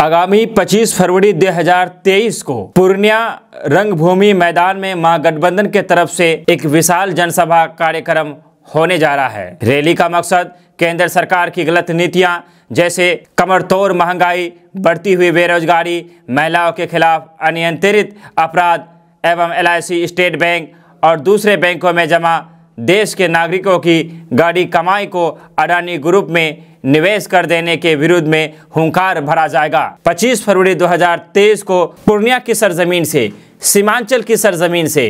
आगामी 25 फरवरी 2023 को पूर्णिया रंगभूमि मैदान में महागठबंधन के तरफ से एक विशाल जनसभा कार्यक्रम होने जा रहा है रैली का मकसद केंद्र सरकार की गलत नीतियां जैसे कमरतोड़ महंगाई बढ़ती हुई बेरोजगारी महिलाओं के खिलाफ अनियंत्रित अपराध एवं एल स्टेट बैंक और दूसरे बैंकों में जमा देश के नागरिकों की गाड़ी कमाई को अडानी ग्रुप में निवेश कर देने के विरुद्ध में हुंकार भरा जाएगा 25 फरवरी 2023 को पूर्णिया की सरजमीन से सीमांचल की सरजमीन से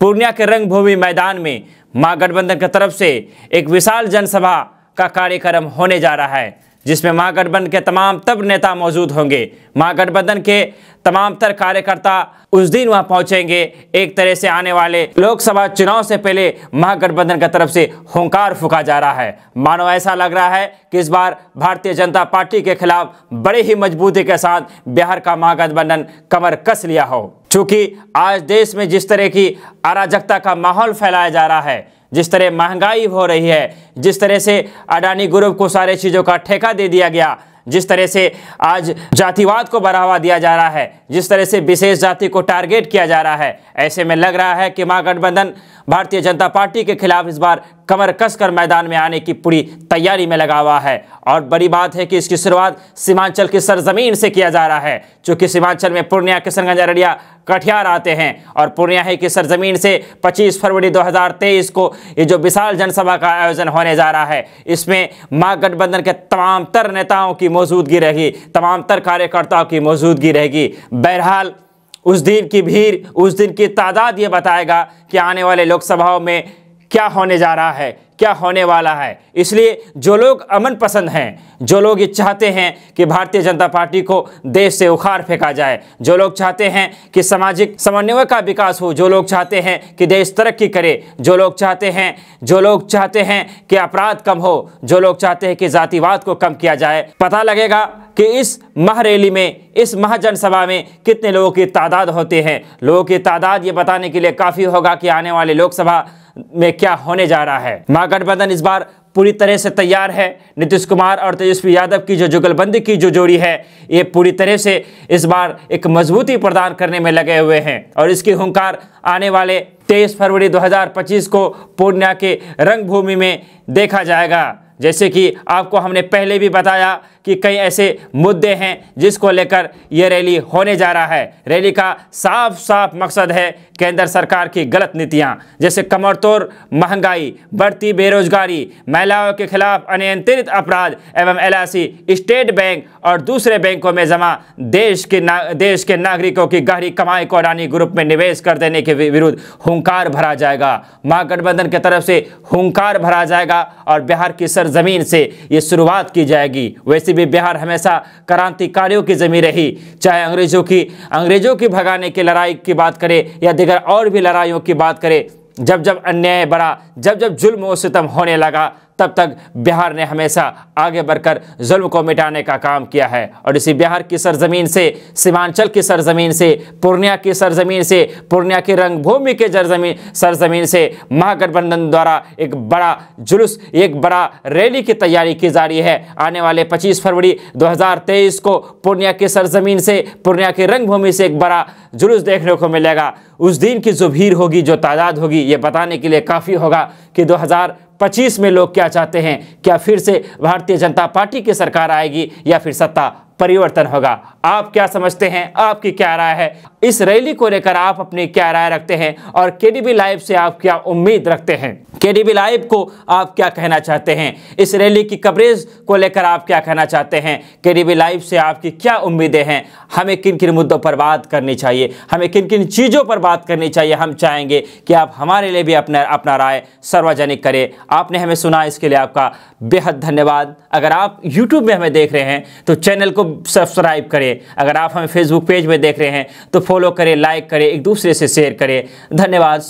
पूर्णिया के रंगभूमि मैदान में महागठबंधन की तरफ से एक विशाल जनसभा का कार्यक्रम होने जा रहा है जिसमें महागठबंधन के तमाम तब नेता मौजूद होंगे महागठबंधन के तमाम तर कार्यकर्ता उस दिन वहां पहुंचेंगे एक तरह से आने वाले लोकसभा चुनाव से पहले महागठबंधन की तरफ से हंकार फूका जा रहा है मानो ऐसा लग रहा है कि इस बार भारतीय जनता पार्टी के खिलाफ बड़े ही मजबूती के साथ बिहार का महागठबंधन कमर कस लिया हो चूँकि आज देश में जिस तरह की अराजकता का माहौल फैलाया जा रहा है जिस तरह महंगाई हो रही है जिस तरह से अडानी ग्रुप को सारे चीज़ों का ठेका दे दिया गया जिस तरह से आज जातिवाद को बढ़ावा दिया जा रहा है जिस तरह से विशेष जाति को टारगेट किया जा रहा है ऐसे में लग रहा है कि महागठबंधन भारतीय जनता पार्टी के खिलाफ इस बार कमर कस कर मैदान में आने की पूरी तैयारी में लगा हुआ है और बड़ी बात है कि इसकी शुरुआत सीमांचल की सरजमीन से किया जा रहा है चूँकि सीमांचल में पूर्णिया किशनगंज अररिया कटिहार आते हैं और पूर्णिया है की सरजमीन से 25 फरवरी 2023 को ये जो विशाल जनसभा का आयोजन होने जा रहा है इसमें महागठबंधन के तमाम तर नेताओं की मौजूदगी रहेगी तमाम तर कार्यकर्ताओं की मौजूदगी रहेगी बहरहाल उस दिन की भीड़ उस दिन की तादाद ये बताएगा कि आने वाले लोकसभाओं में क्या होने जा रहा है क्या होने वाला है इसलिए जो लोग अमन पसंद हैं जो लोग ये चाहते हैं कि भारतीय जनता पार्टी को देश से उखाड़ फेंका जाए जो लोग चाहते हैं कि सामाजिक समन्वय का विकास हो जो लोग चाहते हैं कि देश तरक्की करे जो लोग चाहते हैं जो लोग चाहते हैं कि अपराध कम हो जो लोग चाहते हैं कि जातिवाद को कम किया जाए पता लगेगा कि इस मह रैली में इस महाजनसभा में कितने लोगों की तादाद होते हैं लोगों की तादाद ये बताने के लिए काफ़ी होगा कि आने वाले लोकसभा में क्या होने जा रहा है महागठबंधन इस बार पूरी तरह से तैयार है नीतीश कुमार और तेजस्वी यादव की जो जुगलबंदी की जो जोड़ी है ये पूरी तरह से इस बार एक मजबूती प्रदान करने में लगे हुए हैं और इसकी हंकार आने वाले तेईस फरवरी 2025 को पूर्णिया के रंगभूमि में देखा जाएगा जैसे कि आपको हमने पहले भी बताया कि कई ऐसे मुद्दे हैं जिसको लेकर यह रैली होने जा रहा है रैली का साफ साफ मकसद है केंद्र सरकार की गलत नीतियाँ जैसे कमरतोड़ महंगाई बढ़ती बेरोजगारी महिलाओं के खिलाफ अनियंत्रित अपराध एवं एल स्टेट बैंक और दूसरे बैंकों में जमा देश के ना देश के नागरिकों की गहरी कमाई को अडानी ग्रुप में निवेश कर देने के विरुद्ध हुंकार भरा जाएगा महागठबंधन की तरफ से हुंकार भरा जाएगा और बिहार की सर ज़मीन से ये शुरुआत की जाएगी वैसे भी बिहार हमेशा क्रांतिकारियों की ज़मीन रही चाहे अंग्रेज़ों की अंग्रेज़ों की भगाने की लड़ाई की बात करें या दिगर और भी लड़ाइयों की बात करें जब जब अन्याय बढ़ा जब जब जुल्म सितम होने लगा तब तक बिहार ने हमेशा आगे बढ़कर जुल्म को मिटाने का काम किया है और इसी बिहार की सरजमीन से सीमांचल की सरजमीन से पूर्णिया की सरजमीन से पूर्णिया की रंगभूमि के जरजमीन सरजमीन से महागठबंधन द्वारा एक बड़ा जुलूस एक बड़ा रैली की तैयारी की जा रही है आने वाले पच्चीस फरवरी दो को पूर्णिया की सरजमीन से पूर्णिया की रंगभूमि से एक बड़ा जुलूस देखने को मिलेगा उस दिन की जो भीड़ होगी जो तादाद होगी ये बताने के लिए काफ़ी होगा कि 2025 में लोग क्या चाहते हैं क्या फिर से भारतीय जनता पार्टी की सरकार आएगी या फिर सत्ता परिवर्तन होगा आप क्या समझते हैं आपकी क्या राय है इस रैली को लेकर आप अपनी क्या राय रखते हैं और केडीबी लाइव से आप क्या उम्मीद रखते हैं केडीबी लाइव को आप क्या कहना चाहते हैं इस रैली की कवरेज को लेकर आप क्या कहना चाहते हैं केडीबी लाइव से आपकी क्या उम्मीदें हैं हमें किन किन मुद्दों पर बात करनी चाहिए हमें किन किन चीज़ों पर बात करनी चाहिए हम चाहेंगे कि आप हमारे लिए भी अपना अपना राय सार्वजनिक करें आपने हमें सुना इसके लिए आपका बेहद धन्यवाद अगर आप यूट्यूब में हमें देख रहे हैं तो चैनल को सब्सक्राइब करें अगर आप हमें फेसबुक पेज पर देख रहे हैं तो फॉलो करें लाइक करें एक दूसरे से शेयर करें धन्यवाद